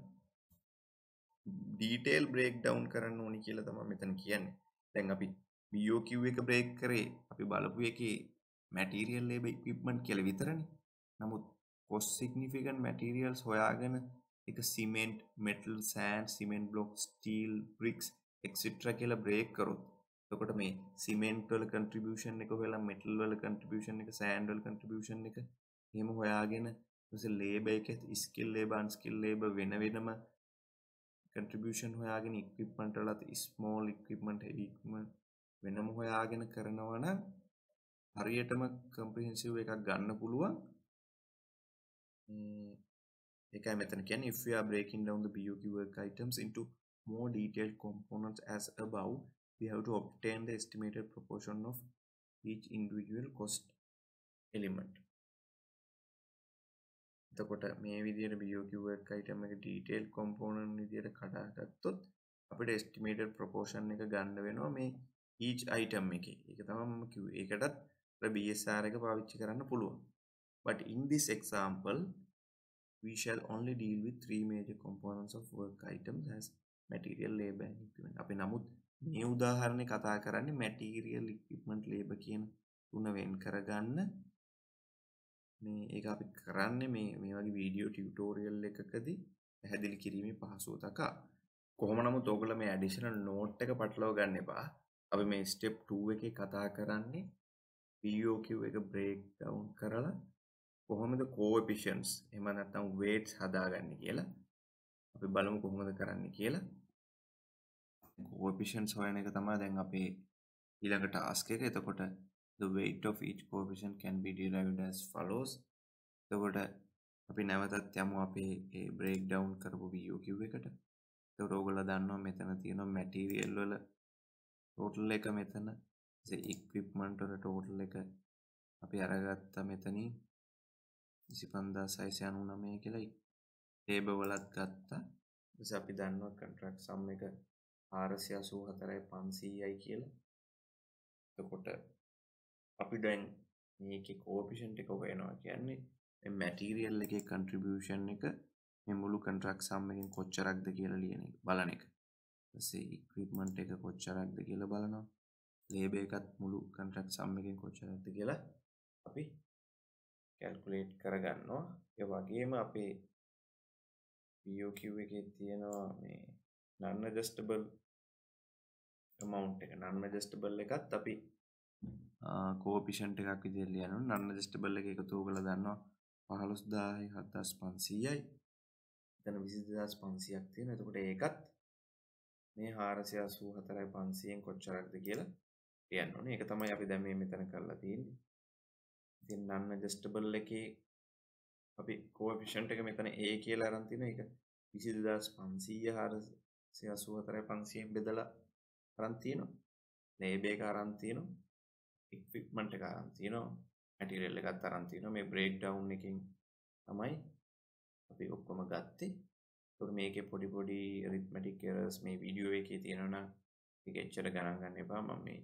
[SPEAKER 1] ඩීටේල් බ්‍රේක් ඩවන්් කරන්න ඕනි කියලා තම මෙතන කියන්න දැන් අපි බියෝකිව් එක බ්‍රේක් කරේ අපි බලපු එක මැටීරියල් ලේබ ඉක්මන් කියල විතරණ නමුත් කොස් සිගනිිකන් මැටීරියල්ස් හොයාගෙන එක cement metal sand cement block steel bricks etcetera කියලා බ්‍රේක් කරොත් තකොට මේ සිමෙන්ට්වල කන්ට්‍රිබියෂන් එක හොයලා මෙටල් වල කන්ට්‍රිබියෂන් එක සෑන්ඩ්වල කන්ට්‍රිබියෂන් එක එහෙම හොයාගෙන ඊපස්සේ ලේබර් එකෙත් ස්කිල් ලේබර් අන්ස්කිල් ලේබර් වෙන වෙනම කන්ට්‍රිබියෂන් හොයාගෙන ඉක්විප්මන්ට් වලත් ස්මෝල් ඉක්විප්මන්ට් හෙවි ඉක්විප්මන්ට් වෙනම හොයාගෙන කරනවා නම් හරියටම කම්ප්‍රිහෙන්සිව් එකක් ගන්න පුළුවන් එකයි මෙතන කියන්නේ if we are breaking down the BOQ work items into more detailed components as above we have to obtain the estimated proportion of each individual cost element එතකොට මේ විදියට BOQ එකක් item එක detail component විදියට කඩා ගත්තොත් අපිට estimated proportion එක ගන්න වෙනවා මේ each item එකේ. ඒක තමයි මම කිව්වේ. ඒකටත් BSR එක පාවිච්චි කරන්න පුළුවන්. But in this example we shall only deal with three major components of work items as material labor and equipment. අපි නමුත් මේ උදාහරණේ කතා කරන්නේ material equipment labor කියන තුන වෙන් කරගන්න මේ ඒක අපි කරන්නේ මේ මේ වගේ වීඩියෝ ටියුටෝරියල් එකකදී පැහැදිලි කිරීමේ පහසුව තකා කොහොම නමුත් ඔයගොල්ලෝ මේ ඇඩිෂනල් නෝට් එක පටලව ගන්න එපා. අපි මේ ස්ටෙප් 2 එකේ කතා කරන්නේ POQ එක බ්‍රේක් ඩවුන් කරලා කොහොමද coefficients එහෙම නැත්නම් weights හදාගන්නේ කියලා. අපි බලමු කොහොමද කරන්නේ කියලා. කෝපිෂන් සොයන එක තමා දැන් අපේ ඊළඟට ආස්ක එක එතකොට the weight of each coefficient can be derived as follows එතකොට අපි නැවතත් යමු අපේ ඒ බ්‍රේක් ඩවුන් කරපු VOQ එකට එතකොට ඕගොල්ලෝ දන්නවා මෙතන තියෙනවා මැටීරියල් වල ටෝටල් එක මෙතන ඉක්විප්මන්ට් වල ටෝටල් එක අපි අරගත්තා මෙතනින් 25699 කියලා ලේබර් වලත් ගත්තා ඊට අපි දන්නවා කොන්ට්‍රැක්ට් සම් එක හාරසිය අසූ හතරයි පන්සීයයි කියලා එකොට අපි ඩැන් මේක කෝපිෂන්ට එක වෙනවා කියන්නේ මැටීරියල් එක කන්ට්‍රිබියෂන් එක මෙමුළු කන්ට්‍රක් සම්මකින් කොච්චරක්ද කියලා ලියන බලන එක සේ ඉක්විප්මන්ට් එක කොච්චරක්ද කියලා බලනවා ලේබ එකත් මුළු කන්ට්‍රක් සම්මකින් කොච්චරක්ද කියලා අපි කැල්කුලේට් කරගන්නවා ඒ වගේම අපේ POQ එකේ තියෙනවා මේ නන්න ජස්ටබල් මවන්් එක නන් ජස්ටබල් එකත් අපි කෝපිෂන්ට එකක් විදිල්ලියනු නන්න ජස්ටබල් එක එකතු කළ දන්නවා පහලොස්දායි හත්දස් පන්සීයයි තන විසිදස් පන්සියක් තියෙන එතකොට ඒකත් මේ හාරසියා සූ හතරයි පන්සියෙන් කොච්චරක්ද කියලා කියන්න ඕනේ ඒක තමයි අපි දැමේ මෙතන කරලා තියෙන්නේ ඉතින් නන්න ජස්ටබල් එකේ අපි කෝෆිෂන්ට් එක මෙතන ඒ කියලා අරන් තියෙන එක විසිදස් පන්සීය හාරසියා සූ හතරයි පන්සියෙන් බෙදලා අරන් තියෙනවා. ලේබ් එක අරන් තියෙනවා. ඉක්විප්මන්ට් එක අරන් තියෙනවා. මැටීරියල් එකත් අරන් තියෙනවා. මේ බ්‍රේක් ඩවුන් එකෙන් තමයි අපි ඔක්කොම ගත්තේ. ඒතකොට මේකේ පොඩි පොඩි අරිත්මැටික් එරර්ස් මේ වීඩියෝ එකේ තියෙනවා ඒක එච්චර ගණන් ගන්න එපා. මම මේ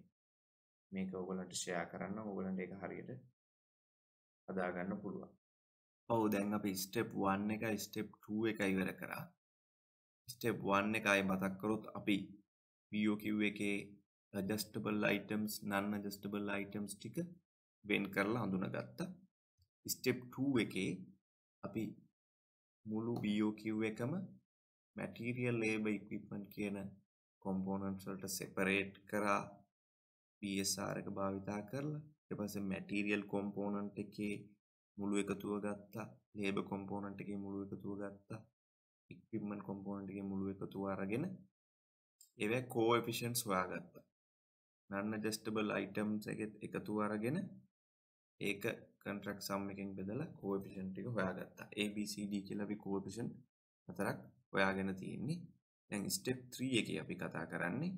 [SPEAKER 1] මේක ඔයගලන්ට ෂෙයා කරන්න. ඔයගලන්ට ඒක හරියට හදා ගන්න පුළුවන්. ඔව් දැන් අපි ස්ටෙප් 1 එකයි ස්ටෙප් 2 එකයි ඉවර කරා. ස්ටෙප් 1 එකයි මතක් කරොත් අපි BOQ එකේ adjustable items non adjustable items ටික වෙන් කරලා හඳුනාගත්තා step 2 එකේ අපි මුළු BOQ එකම material labor equipment කියන components වලට separate කරා PSR එක භාවිතා කරලා ඊට පස්සේ material component එකේ මුළු එකතුව ගත්තා labor component එකේ මුළු එකතුව ගත්තා equipment component එකේ මුළු එකතුව අරගෙන ඒවැ කෝෆිෂන්ස් හොයාගත්තා නන්න ජෙස්ටබල් අයිටම්ස් එකෙත් එකතු අරගෙන ඒක කන්ට්‍රක් සම් එකෙන් බෙදලා කෝෆිෂන් ටික හොයාගත්තා ABCD කියලා අපි කෝෆිෂන් හතරක් හොයාගෙන තියෙන්නේ දැන් ස්ටෙප් 3 එකේ අපි කතා කරන්නේ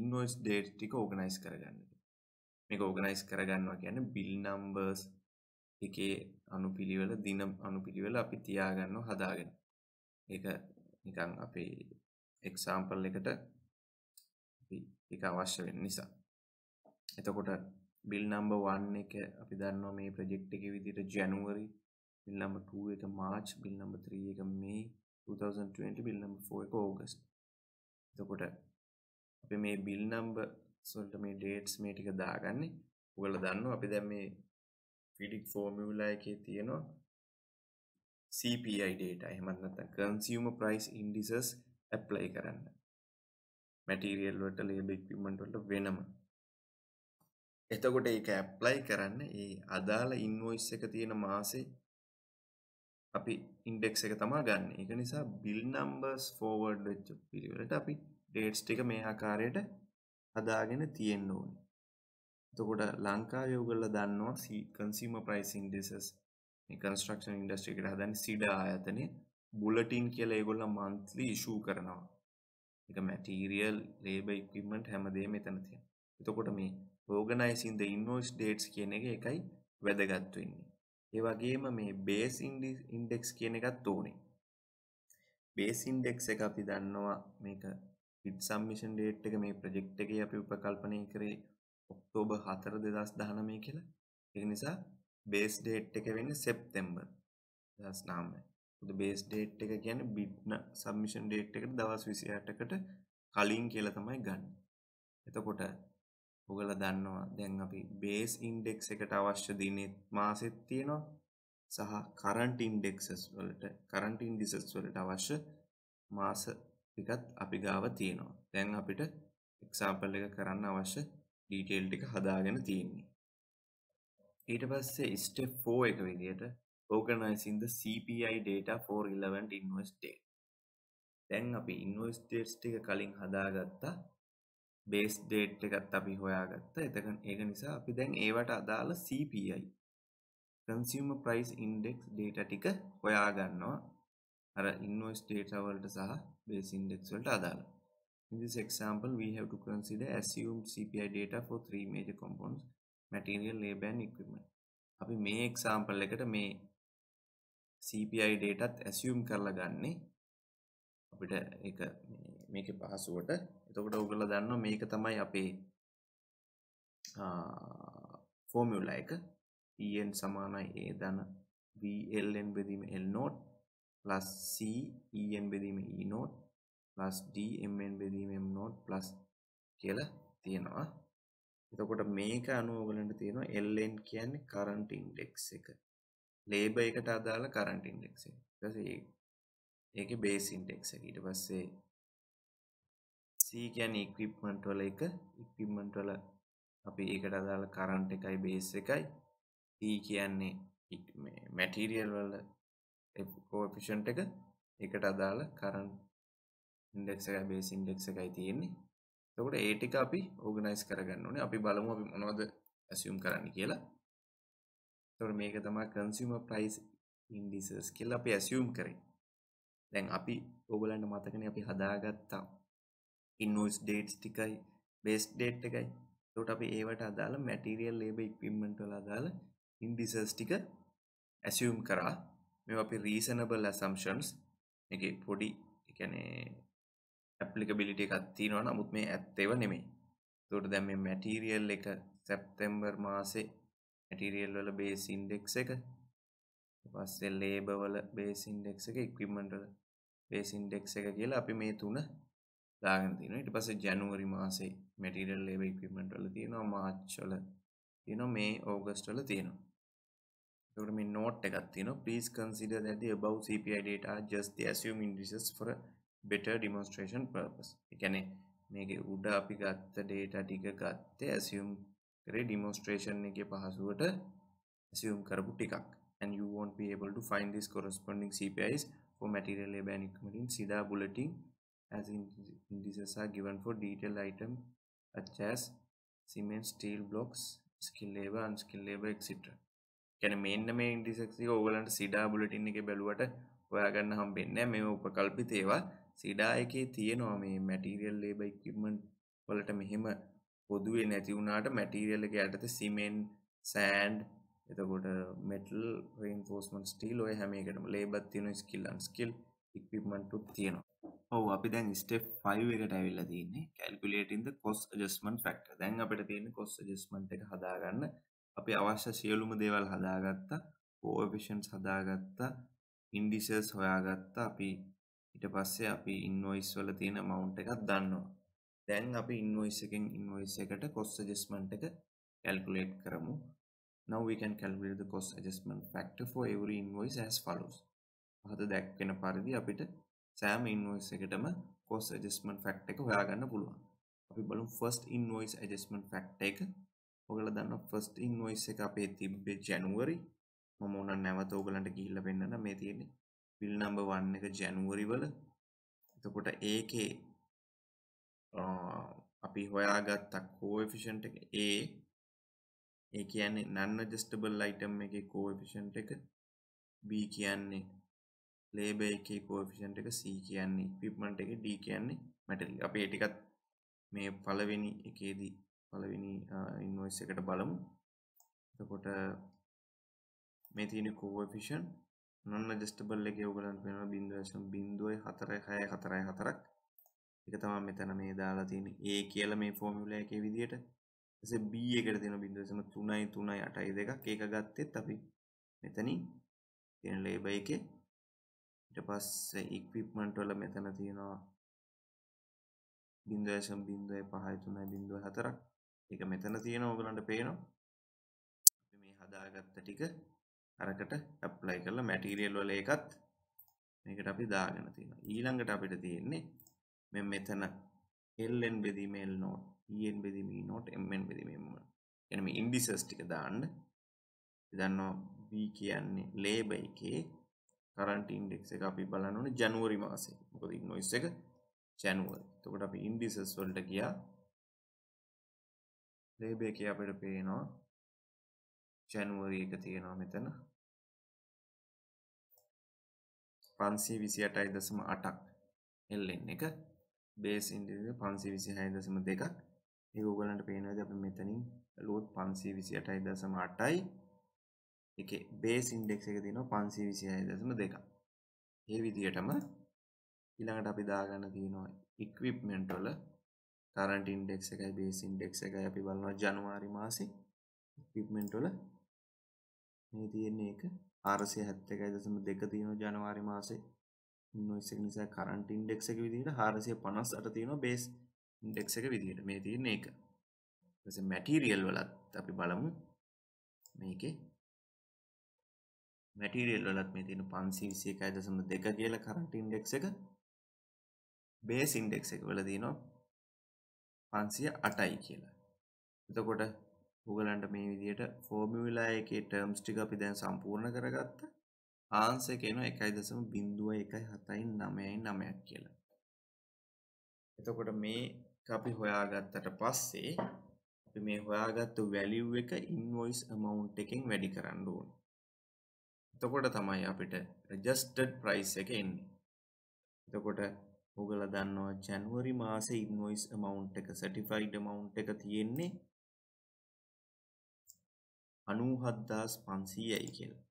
[SPEAKER 1] ඉන්වොයිස් ඩේට් ටික ඕගනයිස් කරගන්න මේක ඕගනයිස් කරගන්නවා කියන්නේ බිල් නම්බර්ස් එකේ අනුපිළිවෙල දින අනුපිළිවෙල අපි තියාගන්න හදාගෙන ඒක නිකන් අපේ එක්සාම්පල් එකට එක අවශ්‍ය වෙන නිසා එතකොට බිල් නම්බ වන්න එක අපි දන්නවා මේ ප්‍රජෙක්් එක විදිට ජැනුවරි බිල් නම්බ 2 එක මාර්ච් බිල් නම්බ 3 එක මේ 2020 බිල් නම්බ 4 එක ඕගස්ට් එතකොට අපි මේ බිල් නම්බ සොල්ට මේ ඩේට්ස් මේ ටික දාගන්නේ ඔයගොල්ලෝ දන්නවා අපි දැන් මේ ෆිඩික් ෆෝමියුලා එකේ තියෙනවා CPI data එහෙමත් නැත්නම් consumer price indices ඇප්ලයි කරන්න මැටීරියල් වට ලේබ ඉක්විමට වලට වෙනම එතකොට ඒක ඇප්ලයි කරන්න ඒ අදාළ ඉන්වොයිස් එක තියෙන මාසේ අපි ඉන්ඩෙක්ස් එක තමා ගන්න එක නිසා බිල් නම්බර්ස් ෆෝවර්ඩ් වෙච්ච පිරිවලට අපි ඩේට්ස් ටික මේ ආකාරයට හදාගෙන තියෙන්න ඕනේ එතකොට ලංකාවේ ඔයගොල්ලෝ දන්නවා කන්සියුමර් ප්‍රයිස් ඉන්ඩෙක්සස් මේ කන්ස්ට්‍රක්ෂන් ඉන්ඩස්ට්‍රි එකට හදන්නේ සීඩා ආයතනයේ බුලටින් කියලා ඒගොල්ලෝ මන්ත්ලි ඉෂූ කරනවා. ඒක මැටීරියල්, ලේබර්, ඉක්විප්මන්ට් හැමදේම එතන තියෙනවා. එතකොට මේ organizing the invoice dates කියන එක එකයි වැදගත් වෙන්නේ. ඒ වගේම මේ base index කියන එකත් ඕනේ. base index එක අපි දන්නවා මේක bid submission date එක මේ project එකේ අපි උපකල්පනය කරේ ඔක්තෝබර් 4 2019 කියලා. ඒ නිසා base date එක වෙන්නේ සැප්තැම්බර් 2019. බේස් ඩේට් එක ගැන බිට්න සම්මිෂන් ඩේට් එකට දවස් විසියාටකට කලින් කියල තමයි ගන්න එතකොට ඔගල දන්නවා දැන් අපි බේස් ඉන්ඩෙක්ස් එකට අවශ්‍ය දිනෙත් මාසෙත් තියෙනවා සහ කරන්ට ඉන්ඩෙක්සස් වලට කරන්ට ඉන්ඩිසස් වලට අවශ්‍ය මාස ටිකත් අපි ගාව තියෙනවා දැන් අපිට එක්සාම්පල් එක කරන්න අවශ්‍ය ඩීටේල් ටික හදාගෙන තියෙන්නේ ඊට පස්සේ ස්ටෙප් 4 එක විදිහට organizing the CPI data for relevant invoice date. දැන් අපි invoice dates ටික කලින් හදාගත්තා. base date එකත් අපි හොයාගත්තා. එතකන් ඒක නිසා අපි දැන් ඒවට අදාළ CPI consumer price index data ටික හොයා ගන්නවා. අර invoice data වලට සහ base index වලට අදාළ. In this example we have to consider assumed CPI data for three major components material labor and equipment. අපි මේ example එකට මේ CPI ඩේටත් ඇසියුම් කරලා ගන්නේ අපිට එක මේක පහසුවට එතකොට ඔගල දන්න මේක තමයි අපේ ෆෝමියුල එක පන් e සමානයි ඒ දන වල්ෙන් බෙදීම එල් නෝට් ප්ලස් සන් බෙදීම ඊ නෝට් ප්ලස් ඩන් බෙදීම එම් නෝට් ප්ලස් කියලා තියෙනවා එතකොට මේක අනුවගලට තියෙනවා එල්ලෙන් කියන්නේ කරන්ට ඉන්ඩෙක්ස් එක ලේබ එකට අදාළ කරන්ට ඉන්ඩෙක් ඒක බේස් ඉන්ටෙක් ඊට පස්සේ සීකැන් ඉක්විප්මන්ට් වල එක ඉක්විප්මන්ට් වල අපි ඒකට අදාළ කරන්ට් එකයි බේස් එකයි E කියන්නේ මැටීරියල් වල කෝෆිෂන්ට් එක ඒකට අදාළ කරන්ට් ඉන්ඩෙක්ස් එකයි බේස් ඉන්ඩෙක්ස් එකයි තියෙන්නේ එතකොට ඒ ටික අපි ඕගනයිස් කරගන්න ඕනේ අපි බලමු අපි මොනවද ඇසියුම් කරන්න කියලා තොර මේක තමා කන්සිම ප්‍රයිස් ඉන්ඩිසස් කෙල් අපි ඇසියුම් කරේ දැන් අපි ඔගලන්ට මතකන අපි හදාගත්තා ඉන්වස් ඩේට්ස් ටිකයි බේස් ඩේට් එකයි තොට අපි ඒවට අදාළ මැටිරියල් ලේබ ඉක්පිම්මෙන්ටල අදාළ ඉන්ඩිසස් ටික ඇසියුම් කරා මේ අපි රීසනබල් ඇසම්ෂන්ස් එක පොඩි එකනේ ඇපලිකබිලිට එකත් තියෙනවා නමුත් මේ ඇත්තේව නෙමේ තොට දැම් මේ මැටිරියල් එක සැප්තෙම්බර් මාසේ ඇටිරියල් වල බේස් ඉන්ඩෙක්ස් එක පස්සේ ලේබ වල බේස් ඉන්ඩෙක්ස් එක ඉක්විප්මන්ට් වල බේස් ඉන්ඩෙක්ස් එක කියලා අපි මේ තුන දාගෙන තියෙනවා ඊට පස්සේ ජනුවරි මාසේ මැටීරියල් ලේබ ඉක්විප්මන්ට් වල තියෙනවා මාර්ච් වල තියෙනවා මේ ඕගස්ට් වල තියෙනවා එතකොට මේ නෝට් එකක් තියෙනවා please consider that the above CPI data are just the assumed indices for a better demonstration purpose ඒ කියන්නේ මේකේ උඩ අපි ගත්ත data ටික ගත්තේ assumed කරේ demonstration එකේ පහසුවට assume කරපු ටිකක් and you won't be able to find these corresponding CPIs for material labor and equipment in SIDA bulletin as indices are given for detailed item such as cement steel blocks skill labor unskilled labor etc. කියන්නේ මෙන්න මේ ඉන්ඩිසෙක්ස් එක ඕගලන්ට SIDA bulletin එකේ බැලුවට හොයාගන්න හම්බෙන්නේ නැහැ මේ උපකල්පිත ඒවා SIDA එකේ තියෙනවා මේ material labor equipment වලට මෙහෙම පොදුවේ නැති වුණාට මැටීරියල් එක යටතේ සිමෙන්ට් සෑන්ඩ් එතකොට මෙටල් රේන්ෆෝස්මන්ට් ස්ටිල් ඔය හැම එකටම ලේබර් තියෙනවා ස්කිල් අන් ස්කිල් ඉක්විප්මන්ට් උත් තියෙනවා ඔව් අපි දැන් ස්ටෙප් 5 එකට ඇවිල්ලා තියෙන්නේ calculating the cost adjustment factor. දැන් අපිට තියෙන්නේ cost adjustment එක හදාගන්න. අපි අවශ්‍ය සියලුම දේවල් හදාගත්තා. coefficients හදාගත්තා. indices හොයාගත්තා. අපි ඊට පස්සේ අපි invoice වල තියෙන amount එකක් දන්නවා. දැන් අපි invoice එකෙන් invoice එකට cost adjustment එක calculate කරමු now we can calculate the cost adjustment factor for every invoice as follows අහත දැක්වෙන පරිදි අපිට සෑම invoice එකටම cost adjustment factor එක හොයාගන්න පුළුවන් අපි බලමු first invoice adjustment factor එක ඔයගොල්ලෝ දන්නවා first invoice එක අපේ තිබ්බේ January මම ඕන නැවත ඔයගලන්ට ගිහිල්ලා වෙන්නන මේ තියෙන්නේ bill number 1 එක January වල එතකොට ඒකේ අපි හොයා ගත්තා කෝෆිෂන්ට එක ඒ ඒ කියන්නේ නන්න ජස්ටබල් අයිටම් එක කෝෆිෂන්ට එක B කියන්නේ ලේබ එක කෝෆිෂන්ට එක C කියන්නේ පිප්මට එක D කියන්නේ මැටලි අප ඒටිකත් මේ පලවෙනි එකේදී පලවෙනි ඉන්වයිස් එකට බලමු එතකොට මේ තියෙන කෝෆිෂන් නොන්න ජස්ටබල් එක ඔගලන් වෙන බින්දුවශම් බින්දුවයි හතරයි හය හතරයි හතරක් එක තම මෙතන මේ දාලා තියෙන ඒ කියල මේ ෆෝමියුල එකේ විදියට එසේ B එකට තියෙන බිඳුවසම තුනයි තුනයි අටයි දෙකක් ඒක ගත්තෙත් අපි මෙතනින් තියෙන ලේබ එකේ ඊට පස්සේ ඉක්විප්මන්ට් වල මෙතන තියෙනවා 0.05.3.4 ඒක මෙතන තියෙනවා ඔයගලන්ට පේනවා අපි මේ හදාගත්ත ටික අරකට ඇප්ලයි කරලා මැටීරියල් වල එකත් මේකට අපි දාගෙන තියෙනවා ඊළඟට අපිට තියෙන්නේ මෙ මෙතන එල්ෙන් බෙදීමල් නෝට් ඒෙන් බෙදීමී නෝට් එෙන් බෙදීමම එනම ඉන්ඩිසස් ටික දාන්න දන්නවා වී කියන්නේ ලේබ එකේ කරන්ට ඉන්ඩෙක් එක අපි බලන්නන ජනුවරි මාසේ මොකද නොයිස් එක ජැනුවරි තකොට අපි ඉන්ඩිසස් වල්ට කියා ලේබ එක අපට පේනවා ජැනුවරි එක තියෙනවා මෙතන පන්සී විසි අටයි දසම අටක් එල්ලෙන් එක බේස් ඉන්ඩ පන්සි විසි හය දසම දෙකක් ඒ ඔගලන්ට පේනද අප මෙතනින් ලෝත් පන්සී විසි අටයි දසම අටයි එක බේස් ඉන්ඩෙක් එක තින පන්සී විසි හය දසම දෙක ඒ විදියටම ඉළඟට අපි දාගන්න තියෙනවා ඉක්විප්මෙන්ටොල කරට ඉන්ඩෙක් එකයි බේස් ඉන්ඩෙක් එක අපි බලනවා ජනවාරි මාසි ඉක්විප්මෙන්ටොල මේ තියෙන්නේ එක ආරසය හැත්ත එකයි දසම දෙක තියෙන ජනවාරි මාසේ නොයිසක් නිසා කරන්ට ඉන්ඩෙක් එක විදිට හාරසිය පනස් අට තියෙන බේස් ඉන්ඩෙක් එක විදිහට මේ තියෙන එක මැටීරියල් වලත් අපි බලමු මේකේ මැටීරියල් වලත් මේ තියෙන පන්සි විසිය එකයි දසම දෙක කියලා කරන්ට ඉන්ඩෙක් එක බේස් ඉන්ඩෙක් එක වල තියෙනවා පන්සිය අටයි කියලා එතකොට උගලන්ට මේ විදියට ෆෝමිවිලා එකේ ටර්ම්ස් ටික අපි දැන් සම්පූර්ණ කරගත්තා ආන්සය කියන එකයි දසම බිින්දුව එකයි හතයි නමයයි නමයක් කියලා එතකොට මේ අපි හොයාගත්තට පස්සේ අපි මේ හොයාගත්තු වැලිව් එක ඉන්වොයිස් අමවුන්් එකෙන් වැඩි කරන්න ඕන එතකොට තමයි අපිට රජස්ටඩ් ප්‍රයිස් එක එන්නේ එතකොට ඔගල දන්නවා ජැනුවරි මාස ඉන්වොයිස් අමවුන්් එක සටිෆයිඩ් මවුන්් එක තියෙන්නේ අනූහද්දාස් පන්සීයයි කියලා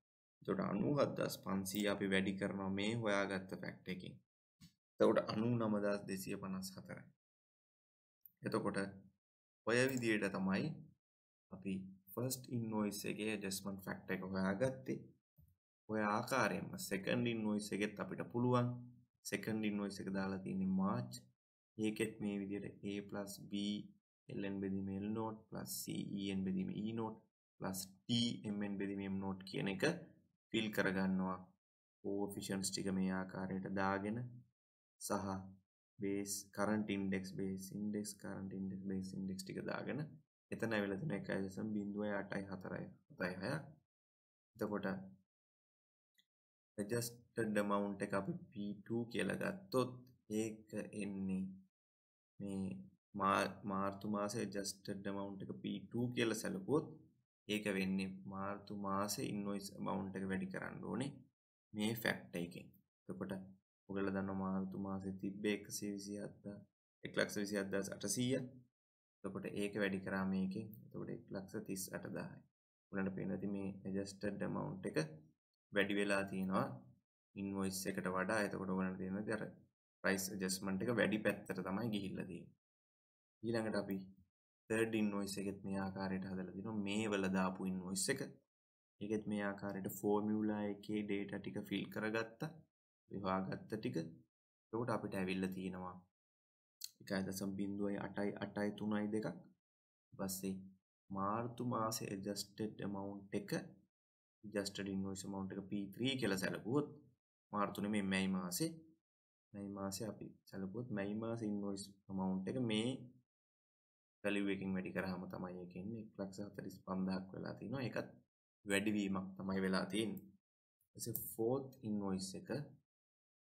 [SPEAKER 1] තොට අනුහත්දස් පන්සී අපි වැඩි කරනවා මේ හොයාගත්ත පැක්ට එකින් තවට අනු නමදස් දෙසිය පනස් හතරයි එතකොට ඔය විදියට තමයි අපි ෆස්ට ඉන්නෝයිස් එකගේ ජස්මන් ෆැක්ට එක හොයාගත්තේ ඔය ආකාරයෙන්ම සෙකන්ඩින් නොයිස් එකෙත් අපිට පුළුවන් සෙකන්ඩින් නොයිස් එක දාලා තියන්නේ මාච් ඒකෙත් මේ විදියට A+B LN බෙදීම L නෝට් C EN බෙදීම E නෝට් TMN බෙදීම M නෝට් කියන එක පිල් කරගන්නවා කෝෆිෂන්ස් ටික මේ ආකාරයට දාගෙන සහ බේස් කරන්ට ඉන්ඩෙක්ස් බේස් ඉන්ඩෙක්ස් කරන්ට ඉන්ඩෙක් බේස් ඉන්ඩෙක්ස් ටික දාගෙන එතන ඇවිලතින එකයිසම් බිඳුවයි අටයි හතරයි හතයි හය එතකොට ජස්ටඩ මවුන්් එක අපි P2 කියලගත්තොත් ඒක එන්නේ මේ මාර්තු මාසේ ජස්ටඩ මවුන්් එක P2 කියල සැලකුවොත් ඒක වෙන්නේ මාර්තු මාසේ ඉන්වොයිස් amount එක වැඩි කරන්න ඕනේ මේ ෆැක්ටර් එකෙන්. එතකොට ඔයගොල්ලෝ දන්නවා මාර්තු මාසේ තිබ්බේ 127 127800. එතකොට ඒක වැඩි කරා මේකෙන්. එතකොට 138000යි. උලන්ට පේනවා ඉතින් මේ adjusted amount එක වැඩි වෙලා තියෙනවා ඉන්වොයිස් එකට වඩා. එතකොට ඔයගොල්ලන්ට තියෙනවා ඉතින් අර price adjustment එක වැඩි පැත්තට තමයි ගිහිල්ලා තියෙන්නේ. ඊළඟට අපි තෙරඩ ඉන්වොයිස් එකෙත් මේ ආකාරයට හදලා තියෙනවා මේ වල දාපු ඉන්වොයිස් එක ඒකෙත් මේ ආකාරයට ෆෝමියුලා එකේ data ටික fill කරගත්තා විවාගත්ත ටික එතකොට අපිට ඇවිල්ලා තියෙනවා 1.0.883 ඊපස්සේ මාර්තු මාසේ adjusted amount එක adjusted invoice amount එක P3 කියලා සැලකුවොත් මාර්තු නෙමෙයි මැයි මාසේ මැයි මාසේ අපි සැලකුවොත් මැයි මාසේ invoice amount එක මේ වැලියු එකකින් වැඩි කරාම තමයි ඒක ඉන්නේ 145000ක් වෙලා තිනවා ඒකත් වැඩිවීමක් තමයි වෙලා තියෙන්නේ ඊසේ fourth invoice එක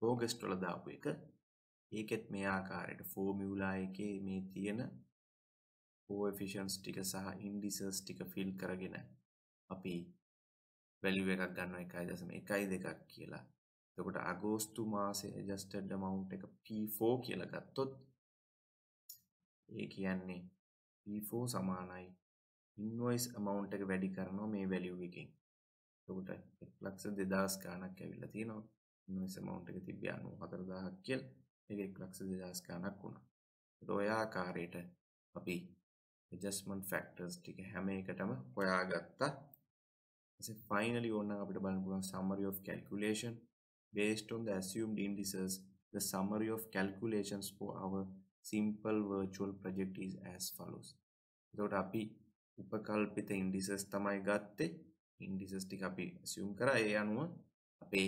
[SPEAKER 1] August වල දාපු එක ඒකෙත් මේ ආකාරයට ෆෝමියුලා එකේ මේ තියෙන coefficients ටික සහ indices ටික fill කරගෙන අපි value එකක් ගන්නවා 1.12ක් කියලා එතකොට අගෝස්තු මාසේ adjusted amount එක P4 කියලා ගත්තොත් ඒ කියන්නේ P4 සමානයි ඉන්වොයිස් amount එක වැඩි කරනවා මේ value එකෙන්. එතකොට 102000 ගණක් ඇවිල්ලා තියෙනවා. ඉන්වොයිස් amount එක තිබ්බේ 94000ක් කියලා. ඒක 102000 ගණක් වුණා. ඒත් ඔය ආකාරයට අපි adjustment factors ටික හැම එකටම හොයාගත්තා. ඊට finally ඕන නම් අපිට බලන්න පුළුවන් summary of calculation based on the assumed indices the summary of calculations for our simple virtual project is as follows එතකොට අපි උපකල්පිත ඉන්ඩිසස් තමයි ගත්තේ ඉන්ඩිසස් ටික අපි assume කරා ඒ අනුව අපේ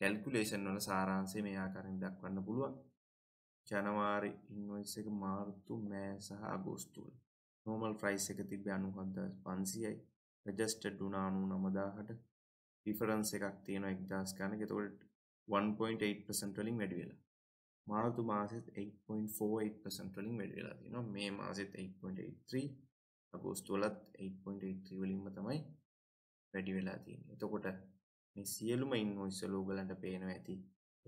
[SPEAKER 1] කැල්කුලේෂන් වල සාරාංශය මේ ආකාරයෙන් දක්වන්න පුළුවන් ජනවාරි ඉන්වොයිස් එක මාර්තු මෑ සහ අගෝස්තු වල normal price එක තිබ්බේ 97500යි registered වුණා 99000ට difference එකක් තියෙනවා 1000 ගණන්. ඒතකොට 1.8% වලින් වැඩි වෙලා. මාර්තු මාසෙත් 8.48% වලින් වැඩි වෙලා තියෙනවා මේ මාසෙත් 8.83 අගෝස්තු වලත් 8.83 වලින්ම තමයි වැඩි වෙලා තියෙන්නේ එතකොට මේ සියලුම ඉන්වොයිස් වල ඔයගලන්ට පේනවා ඇති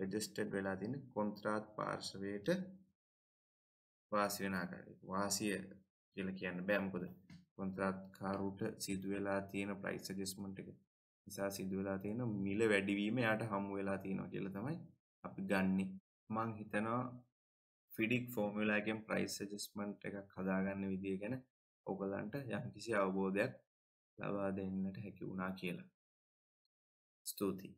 [SPEAKER 1] රෙජිස්ටර්ඩ් වෙලා තියෙන කොන්ත්‍රාත් පාර්ශවයට වාසි වෙන ආකාරය වාසිය කියලා කියන්න බෑ මොකද කොන්ත්‍රාත්කාරුට සිදු වෙලා තියෙන ප්‍රයිස් ඇඩ්ජස්ට්මන්ට් එක නිසා සිදු වෙලා තියෙන මිල වැඩිවීම යාට හමු වෙලා තියෙනවා කියලා තමයි අපි ගන්නේ මං හිතනවා ෆිඩික් ෆෝමිලාගෙන් ප්‍රයිස් ජස්මන්ට් එකක් හදාගන්න විදිිය ගැන ඔබලන්ට යම්කිසි අවබෝධයක් ලබා දෙන්නට හැකි වුණා කියලා ස්තුතියි